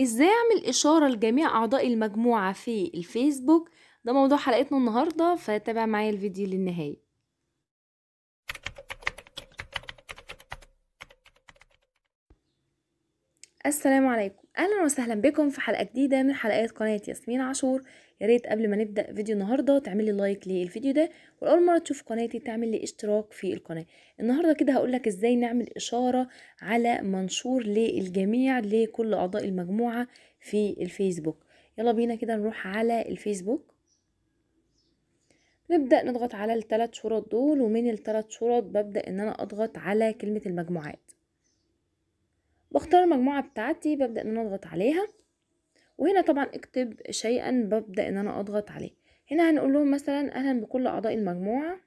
ازاي اعمل اشارة لجميع اعضاء المجموعة في الفيسبوك ده موضوع حلقتنا النهاردة فتابع معايا الفيديو للنهاية السلام عليكم اهلا وسهلا بكم في حلقه جديده من حلقات قناه ياسمين عاشور يا ريت قبل ما نبدا فيديو النهارده تعملي لايك للفيديو ده واول مره تشوف قناتي تعمل لي اشتراك في القناه النهارده كده هقول لك ازاي نعمل اشاره على منشور للجميع لكل اعضاء المجموعه في الفيسبوك يلا بينا كده نروح على الفيسبوك نبدا نضغط على الثلاث شرط دول ومن الثلاث شرط ببدا ان انا اضغط على كلمه المجموعات بختار المجموعة بتاعتي ببدأ ان انا اضغط عليها وهنا طبعا اكتب شيئا ببدأ ان انا اضغط عليه هنا هنقول لهم مثلا اهلا بكل اعضاء المجموعة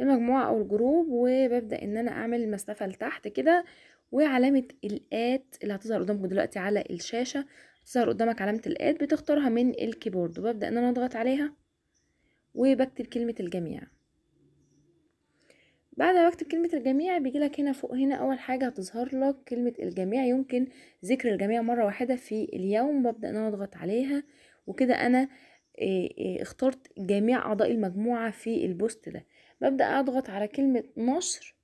المجموعة او الجروب وببدأ ان انا اعمل المسافة لتحت كده وعلامة الات اللي هتظهر قدامكم دلوقتي على الشاشة ظهر قدامك علامة الاد بتختارها من الكيبورد وببدأ ان انا اضغط عليها وبكتب كلمة الجميع بعد ما بكتب كلمة الجميع بيجيلك هنا فوق هنا أول حاجة هتظهر لك كلمة الجميع يمكن ذكر الجميع مرة واحدة في اليوم ببدأ إن أنا أضغط عليها وكده أنا اخترت جميع أعضاء المجموعة في البوست ده ببدأ أضغط على كلمة نشر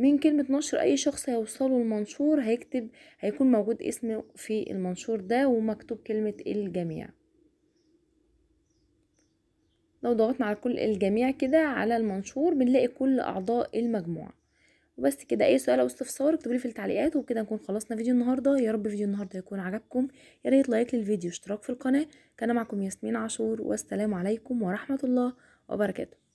من كلمة نشر أي شخص هيوصله المنشور هيكتب هيكون موجود اسمه في المنشور ده ومكتوب كلمة الجميع لو ضغطنا على كل الجميع كده على المنشور بنلاقي كل أعضاء المجموعة وبس كده أي سؤال أو استفسار اكتبوا لي في التعليقات وكده نكون خلصنا فيديو النهاردة يا رب فيديو النهاردة يكون عجبكم يا ريت لايك للفيديو اشتراك في القناة كان معكم ياسمين عاشور والسلام عليكم ورحمة الله وبركاته